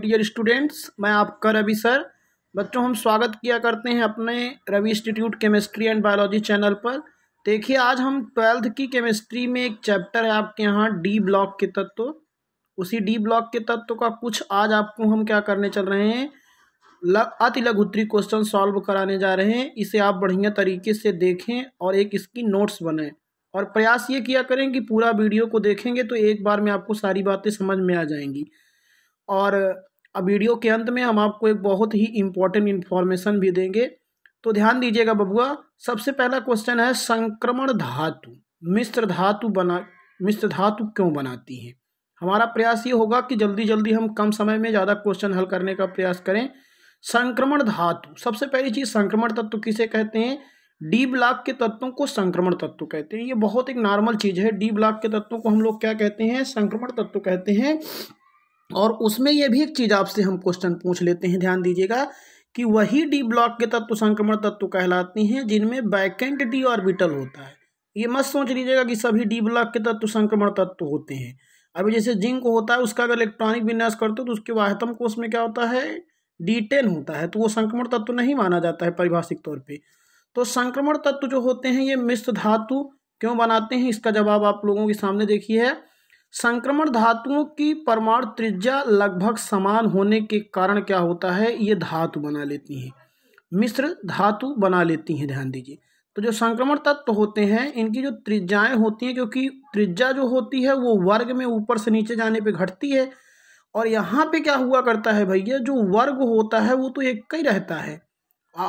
dear students मैं आपका Ravi sir बच्चों हम स्वागत किया करते हैं अपने Ravi institute chemistry and biology channel पर देखिए आज हम ट्वेल्थ की केमिस्ट्री में एक चैप्टर है आपके यहाँ डी ब्लॉक के तत्व उसी डी ब्लॉक के तत्व का कुछ आज आपको हम क्या करने चल रहे हैं अति लघुत्री क्वेश्चन सॉल्व कराने जा रहे हैं इसे आप बढ़िया तरीके से देखें और एक इसकी नोट्स बनाएं और प्रयास ये किया करें कि पूरा वीडियो को देखेंगे तो एक बार में आपको सारी बातें समझ में आ जाएंगी और अब वीडियो के अंत में हम आपको एक बहुत ही इम्पोर्टेंट इन्फॉर्मेशन भी देंगे तो ध्यान दीजिएगा बबुआ सबसे पहला क्वेश्चन है संक्रमण धातु मिश्र धातु बना मिश्र धातु क्यों बनाती है हमारा प्रयास ये होगा कि जल्दी जल्दी हम कम समय में ज़्यादा क्वेश्चन हल करने का प्रयास करें संक्रमण धातु सबसे पहली चीज़ संक्रमण तत्व किसे कहते हैं डी ब्लॉक के तत्वों को संक्रमण तत्व कहते हैं ये बहुत एक नॉर्मल चीज़ है डी ब्लॉक के तत्वों को हम लोग क्या कहते हैं संक्रमण तत्व कहते हैं और उसमें यह भी एक चीज़ आपसे हम क्वेश्चन पूछ लेते हैं ध्यान दीजिएगा कि वही डी ब्लॉक के तत्व संक्रमण तत्व कहलाती हैं जिनमें बैकेंट डी ऑर्बिटल होता है ये मत सोच लीजिएगा कि सभी डी ब्लॉक के तत्व संक्रमण तत्व होते हैं अभी जैसे जिंक होता है उसका अगर इलेक्ट्रॉनिक विन्यास करते हो तो उसके वाहतम कोष में क्या होता है डी टेन होता है तो वो संक्रमण तत्व नहीं माना जाता है परिभाषिक तौर पर तो संक्रमण तत्व जो होते हैं ये मिश्र धातु क्यों बनाते हैं इसका जवाब आप लोगों के सामने देखिए है संक्रमण धातुओं की परमाणु त्रिज्या लगभग समान होने के कारण क्या होता है ये धातु बना लेती हैं मिश्र धातु बना लेती हैं ध्यान दीजिए तो जो संक्रमण तत्व होते हैं इनकी जो त्रिज्याएँ होती हैं क्योंकि त्रिज्या जो होती है वो वर्ग में ऊपर से नीचे जाने पे घटती है और यहाँ पे क्या हुआ करता है भैया जो वर्ग होता है वो तो एक ही रहता है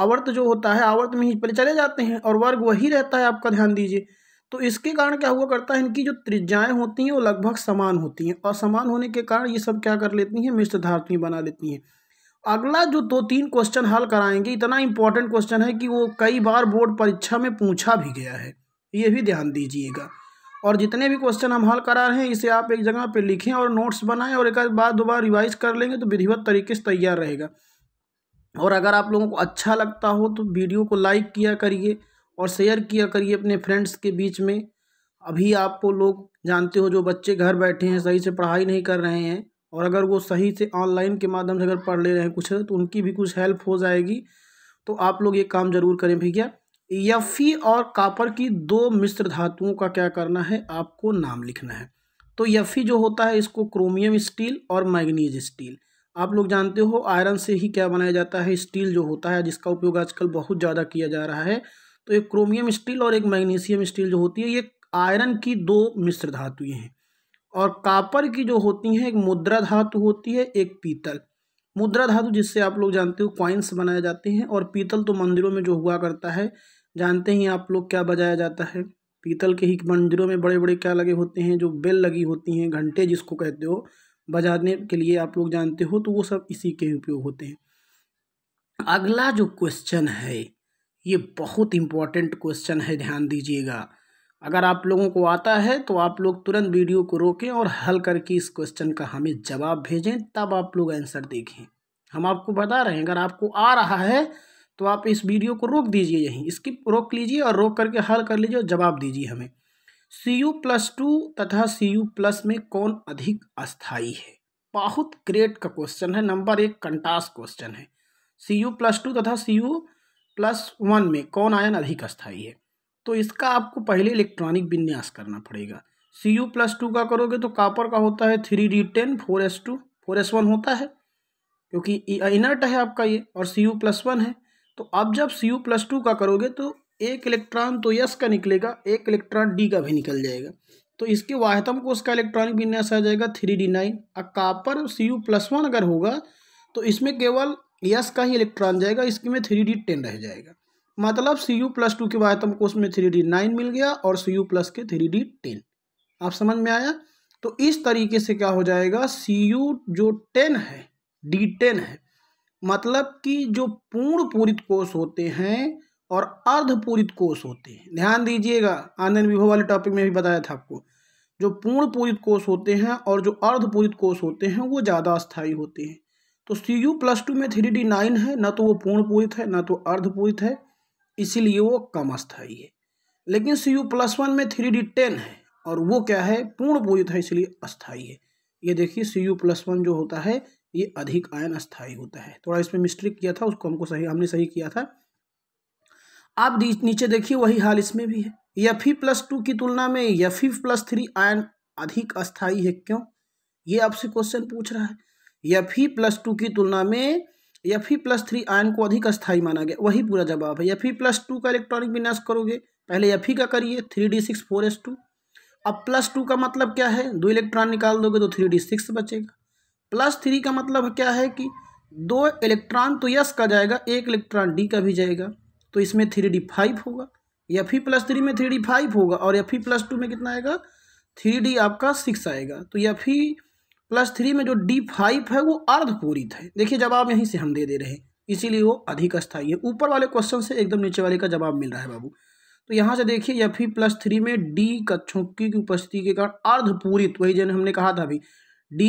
आवर्त जो होता है आवर्त में ही पहले चले जाते हैं और वर्ग वही रहता है आपका ध्यान दीजिए तो इसके कारण क्या हुआ करता है इनकी जो त्रिज्याएँ होती हैं वो लगभग समान होती हैं और समान होने के कारण ये सब क्या कर लेती हैं मिश्र धातुएँ बना लेती हैं अगला जो दो तीन क्वेश्चन हल कराएंगे इतना इंपॉर्टेंट क्वेश्चन है कि वो कई बार बोर्ड परीक्षा में पूछा भी गया है ये भी ध्यान दीजिएगा और जितने भी क्वेश्चन हम हल करा रहे हैं इसे आप एक जगह पर लिखें और नोट्स बनाएं और एक बार दो बार रिवाइज कर लेंगे तो विधिवत तरीके से तैयार रहेगा और अगर आप लोगों को अच्छा लगता हो तो वीडियो को लाइक किया करिए और शेयर किया करिए अपने फ्रेंड्स के बीच में अभी आपको लोग जानते हो जो बच्चे घर बैठे हैं सही से पढ़ाई नहीं कर रहे हैं और अगर वो सही से ऑनलाइन के माध्यम से अगर पढ़ ले रहे हैं कुछ तो उनकी भी कुछ हेल्प हो जाएगी तो आप लोग ये काम ज़रूर करें भैया यफ़ी और कापर की दो मिश्र धातुओं का क्या करना है आपको नाम लिखना है तो यफ़ी जो होता है इसको क्रोमियम स्टील और मैग्नीज स्टील आप लोग जानते हो आयरन से ही क्या बनाया जाता है स्टील जो होता है जिसका उपयोग आजकल बहुत ज़्यादा किया जा रहा है तो एक क्रोमियम स्टील और एक मैग्नीशियम स्टील जो होती है ये आयरन की दो मिश्र धातु हैं और कापर की जो होती हैं एक मुद्रा धातु होती है एक पीतल मुद्रा धातु जिससे आप लोग जानते हो क्वाइंस बनाए जाते हैं और पीतल तो मंदिरों में जो हुआ करता है जानते ही आप लोग क्या बजाया जाता है पीतल के ही मंदिरों में बड़े बड़े क्या लगे होते हैं जो बेल लगी होती हैं घंटे जिसको कहते हो बजाने के लिए आप लोग जानते हो तो वो सब इसी के उपयोग होते हैं अगला जो क्वेश्चन है ये बहुत इम्पॉर्टेंट क्वेश्चन है ध्यान दीजिएगा अगर आप लोगों को आता है तो आप लोग तुरंत वीडियो को रोकें और हल करके इस क्वेश्चन का हमें जवाब भेजें तब आप लोग आंसर देखें हम आपको बता रहे हैं अगर आपको आ रहा है तो आप इस वीडियो को रोक दीजिए यहीं स्किप रोक लीजिए और रोक करके हल कर लीजिए और जवाब दीजिए हमें सी यू प्लस टू तथा सी यू प्लस में कौन अधिक अस्थाई है बहुत ग्रेट का क्वेश्चन है नंबर एक कंटास क्वेश्चन है सी यू प्लस टू तथा सी यू प्लस वन में कौन आयन अधिक स्थायी है तो इसका आपको पहले इलेक्ट्रॉनिक विन्यास करना पड़ेगा सी यू प्लस टू का करोगे तो कापर का होता है three D ten four S two four S one होता है क्योंकि इनर्ट है आपका ये और सी यू प्लस वन है तो अब जब सी यू प्लस टू का करोगे तो एक इलेक्ट्रॉन तो यस का निकलेगा एक इलेक्ट्रॉन डी का भी निकल जाएगा तो इसके वाहतम को उसका इलेक्ट्रॉनिक विन्यास आ जाएगा थ्री डी नाइन और copper C U plus one अगर होगा तो इसमें केवल यस का ही इलेक्ट्रॉन जाएगा इसके में थ्री डी टेन रह जाएगा मतलब सी यू प्लस टू के बाद कोष उसमें थ्री डी नाइन मिल गया और सी यू प्लस के थ्री डी टेन आप समझ में आया तो इस तरीके से क्या हो जाएगा सी यू जो टेन है डी टेन है मतलब कि जो पूर्ण पूरित कोष होते हैं और अर्धपूरित कोष होते हैं ध्यान दीजिएगा आनंद विभव वाले टॉपिक में भी बताया था आपको जो पूर्ण पूरित कोष होते हैं और जो अर्धपूरित कोष होते हैं वो ज़्यादा अस्थायी होते हैं तो सी यू प्लस टू में थ्री डी नाइन है ना तो वो पूर्ण पूरित है ना तो पूरित है इसीलिए वो कम अस्थायी है लेकिन सी यू प्लस वन में थ्री डी टेन है और वो क्या है पूर्ण पूरित है इसलिए अस्थायी है ये देखिए सी यू प्लस वन जो होता है ये अधिक आयन अस्थायी होता है थोड़ा इसमें मिस्टेक किया था उसको हमको सही हमने सही किया था आप नीचे देखिए वही हाल इसमें भी है यफी प्लस टू की तुलना में यफी प्लस थ्री आयन अधिक अस्थायी है क्यों ये आपसे क्वेश्चन पूछ रहा है एफ ई प्लस टू की तुलना में एफ ई प्लस थ्री आयन को अधिक स्थायी माना गया वही पूरा जवाब है एफ ई प्लस टू का इलेक्ट्रॉनिक विन्यास करोगे पहले एफ ई का करिए three D six four S two अब प्लस टू का मतलब क्या है दो इलेक्ट्रॉन निकाल दोगे तो थ्री डी सिक्स बचेगा प्लस थ्री का मतलब क्या है कि दो इलेक्ट्रॉन तो यस का जाएगा एक इलेक्ट्रॉन डी का भी जाएगा तो इसमें थ्री डी फाइव होगा एफ ई प्लस थ्री में थ्री डी फाइव होगा और एफ ई प्लस टू में कितना आएगा थ्री डी आपका सिक्स आएगा तो एफ ई प्लस थ्री में जो डी फाइव है वो अर्धपूरित है देखिए जवाब यहीं से हम दे दे रहे हैं इसीलिए वो अधिक स्थायी है ऊपर वाले क्वेश्चन से एकदम नीचे वाले का जवाब मिल रहा है बाबू तो यहाँ से देखिए यह फिर प्लस थ्री में डी कक्षों की उपस्थिति के कारण अर्धपूरित वही जन हमने कहा था अभी डी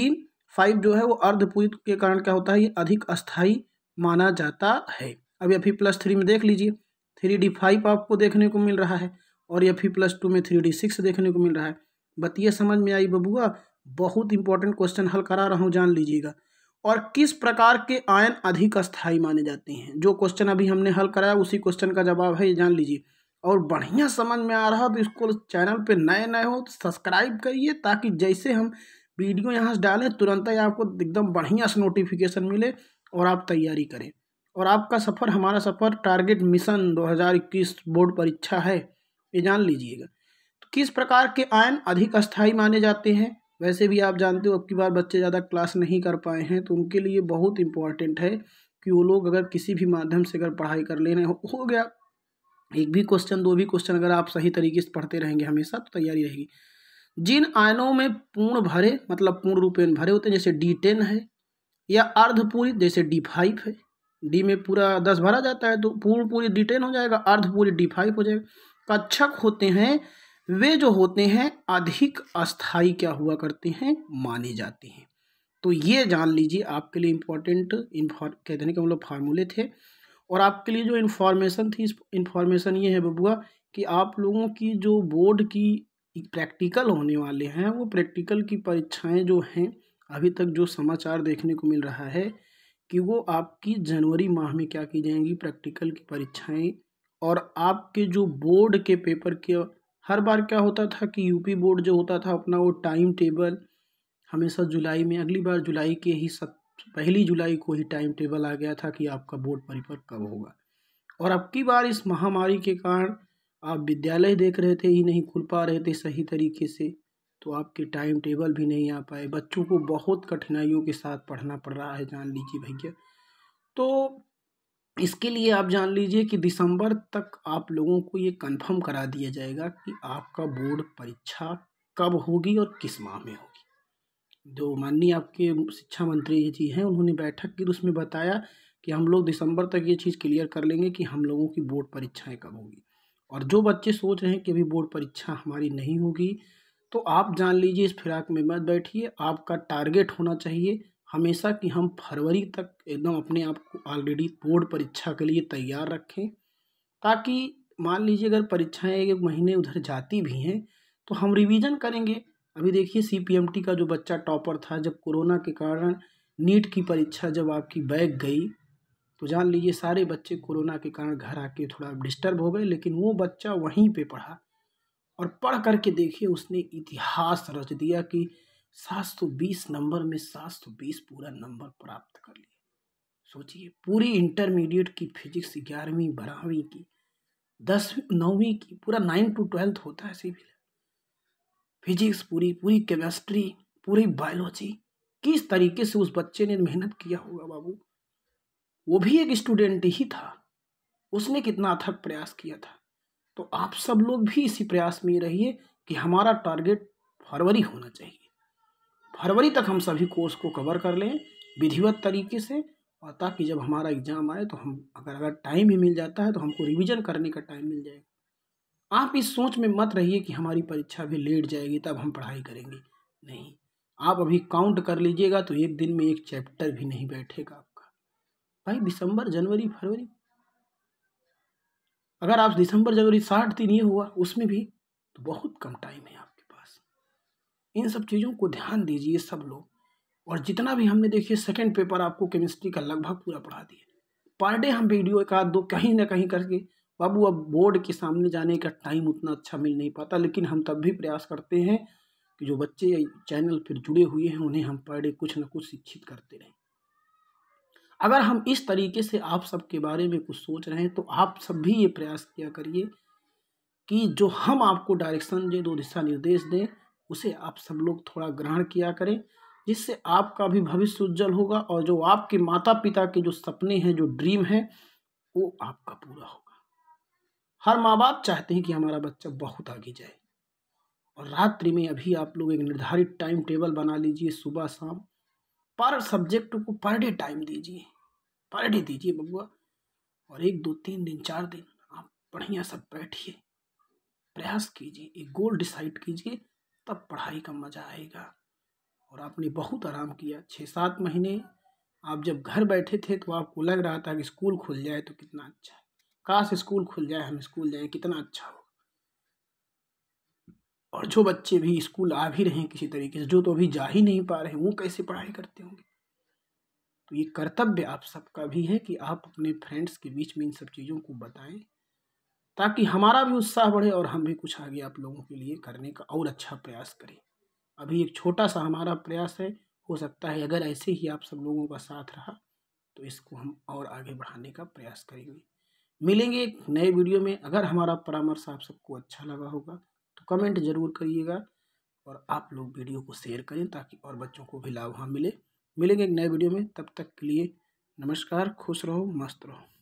फाइव जो है वो अर्धपूरित के कारण क्या होता है ये अधिक अस्थायी माना जाता है अब एफ प्लस थ्री में देख लीजिए थ्री डी फाइव आपको देखने को मिल रहा है और एफ फिर प्लस टू में थ्री डी सिक्स देखने को मिल रहा है बतिए समझ में आई बबुआ बहुत इंपॉर्टेंट क्वेश्चन हल करा रहा हूँ जान लीजिएगा और किस प्रकार के आयन अधिक अस्थायी माने जाते हैं जो क्वेश्चन अभी हमने हल कराया उसी क्वेश्चन का जवाब है ये जान लीजिए और बढ़िया समझ में आ रहा तो इसको चैनल पे नए नए हो तो सब्सक्राइब करिए ताकि जैसे हम वीडियो यहाँ से डालें तुरंत ही आपको एकदम बढ़िया से नोटिफिकेशन मिले और आप तैयारी करें और आपका सफ़र हमारा सफ़र टारगेट मिशन 2021 बोर्ड परीक्षा है ये जान लीजिएगा तो किस प्रकार के आयन अधिक अस्थायी माने जाते हैं वैसे भी आप जानते हो अब की बार बच्चे ज़्यादा क्लास नहीं कर पाए हैं तो उनके लिए बहुत इम्पॉर्टेंट है कि वो लोग अगर किसी भी माध्यम से अगर पढ़ाई कर ले रहे हो, हो गया एक भी क्वेश्चन दो भी क्वेश्चन अगर आप सही तरीके से पढ़ते रहेंगे हमेशा तो तैयारी रहेगी जिन आयनों में पूर्ण भरे मतलब पूर्ण रूपेण भरे होते हैं जैसे डी टेन है या अर्धपूरित जैसे डी फाइव है डी में पूरा दस भरा जाता है तो पूर्ण पूरी डी टेन हो जाएगा अर्ध पूरी डी फाइव हो जाएगा कक्षक होते हैं वे जो होते हैं अधिक अस्थाई क्या हुआ करते हैं माने जाते हैं तो ये जान लीजिए आपके लिए इम्पोर्टेंट इन्फॉर्म कहते हैं कि हम लोग फार्मूले थे और आपके लिए जो इन्फॉर्मेशन थी इन्फॉर्मेशन ये है बबुआ कि आप लोगों की जो बोर्ड की प्रैक्टिकल होने वाले हैं वो प्रैक्टिकल की परीक्षाएं जो हैं अभी तक जो समाचार देखने को मिल रहा है कि वो आपकी जनवरी माह में क्या की जाएंगी प्रैक्टिकल की परीक्षाएं और आपके जो बोर्ड के पेपर के हर बार क्या होता था कि यूपी बोर्ड जो होता था अपना वो टाइम टेबल हमेशा जुलाई में अगली बार जुलाई के ही सत पहली जुलाई को ही टाइम टेबल आ गया था कि आपका बोर्ड परिपर कब होगा और अब की बार इस महामारी के कारण आप विद्यालय देख रहे थे ही नहीं खुल पा रहे थे सही तरीके से तो आपके टाइम टेबल भी नहीं आ पाए बच्चों को बहुत कठिनाइयों के साथ पढ़ना पड़ रहा है जान लीजिए भैया तो इसके लिए आप जान लीजिए कि दिसंबर तक आप लोगों को ये कंफर्म करा दिया जाएगा कि आपका बोर्ड परीक्षा कब होगी और किस माह में होगी जो माननीय आपके शिक्षा मंत्री जी हैं उन्होंने बैठक की उसमें बताया कि हम लोग दिसंबर तक ये चीज़ क्लियर कर लेंगे कि हम लोगों की बोर्ड परीक्षाएं कब होगी और जो बच्चे सोच रहे हैं कि अभी बोर्ड परीक्षा हमारी नहीं होगी तो आप जान लीजिए इस फिराक में मत बैठिए आपका टारगेट होना चाहिए हमेशा कि हम फरवरी तक एकदम अपने आप को ऑलरेडी बोर्ड परीक्षा के लिए तैयार रखें ताकि मान लीजिए अगर परीक्षाएं एक महीने उधर जाती भी हैं तो हम रिवीजन करेंगे अभी देखिए सी का जो बच्चा टॉपर था जब कोरोना के कारण नीट की परीक्षा जब आपकी बैग गई तो जान लीजिए सारे बच्चे कोरोना के कारण घर आके थोड़ा डिस्टर्ब हो गए लेकिन वो बच्चा वहीं पे पढ़ा और पढ़ करके देखिए उसने इतिहास रच दिया कि सात सौ बीस नंबर में सात सौ बीस पूरा नंबर प्राप्त कर लिए सोचिए पूरी इंटरमीडिएट की फिजिक्स ग्यारहवीं बारहवीं की दसवीं नौवीं की पूरा नाइन टू ट्वेल्थ होता है सिविल फिजिक्स पूरी पूरी केमिस्ट्री पूरी बायोलॉजी किस तरीके से उस बच्चे ने मेहनत किया होगा बाबू वो भी एक स्टूडेंट ही था उसने कितना अथक प्रयास किया था तो आप सब लोग भी इसी प्रयास में रहिए कि हमारा टारगेट फरवरी होना चाहिए फरवरी तक हम सभी कोर्स को कवर कर लें विधिवत तरीके से और ताकि जब हमारा एग्ज़ाम आए तो हम अगर अगर टाइम ही मिल जाता है तो हमको रिवीजन करने का टाइम मिल जाएगा आप इस सोच में मत रहिए कि हमारी परीक्षा भी लेट जाएगी तब हम पढ़ाई करेंगे नहीं आप अभी काउंट कर लीजिएगा तो एक दिन में एक चैप्टर भी नहीं बैठेगा आपका भाई दिसंबर जनवरी फरवरी अगर आप दिसंबर जनवरी साठ दिन ये हुआ उसमें भी तो बहुत कम टाइम है आप इन सब चीज़ों को ध्यान दीजिए सब लोग और जितना भी हमने देखिए सेकेंड पेपर आपको केमिस्ट्री का लगभग पूरा पढ़ा दिया पर डे हम वीडियो एक आध दो कहीं ना कहीं करके बाबू अब बोर्ड के सामने जाने का टाइम उतना अच्छा मिल नहीं पाता लेकिन हम तब भी प्रयास करते हैं कि जो बच्चे चैनल फिर जुड़े हुए हैं उन्हें हम पर डे कुछ ना कुछ शिक्षित करते रहें अगर हम इस तरीके से आप सब के बारे में कुछ सोच रहे हैं तो आप सब भी ये प्रयास किया करिए कि जो हम आपको डायरेक्शन दें दो दिशा निर्देश दें उसे आप सब लोग थोड़ा ग्रहण किया करें जिससे आपका भी भविष्य उज्जवल होगा और जो आपके माता पिता के जो सपने हैं जो ड्रीम है वो आपका पूरा होगा हर माँ बाप चाहते हैं कि हमारा बच्चा बहुत आगे जाए और रात्रि में अभी आप लोग एक निर्धारित टाइम टेबल बना लीजिए सुबह शाम पर सब्जेक्ट को पर डे टाइम दीजिए पर डे दीजिए बबुआ और एक दो तीन दिन चार दिन आप बढ़िया सब बैठिए प्रयास कीजिए एक गोल डिसाइड कीजिए तब पढ़ाई का मज़ा आएगा और आपने बहुत आराम किया छः सात महीने आप जब घर बैठे थे तो आपको लग रहा था कि स्कूल खुल जाए तो कितना अच्छा है काश स्कूल खुल जाए हम स्कूल जाएं कितना अच्छा हो और जो बच्चे भी स्कूल आ भी रहे हैं किसी तरीके से जो तो अभी जा ही नहीं पा रहे हैं वो कैसे पढ़ाई करते होंगे तो ये कर्तव्य आप सबका भी है कि आप अपने फ्रेंड्स के बीच में इन सब चीज़ों को बताएं ताकि हमारा भी उत्साह बढ़े और हम भी कुछ आगे आप लोगों के लिए करने का और अच्छा प्रयास करें अभी एक छोटा सा हमारा प्रयास है हो सकता है अगर ऐसे ही आप सब लोगों का साथ रहा तो इसको हम और आगे बढ़ाने का प्रयास करेंगे मिलेंगे एक नए वीडियो में अगर हमारा परामर्श आप सबको अच्छा लगा होगा तो कमेंट जरूर करिएगा और आप लोग वीडियो को शेयर करें ताकि और बच्चों को भी लाभ वहाँ मिले मिलेंगे एक नए वीडियो में तब तक के लिए नमस्कार खुश रहो मस्त रहो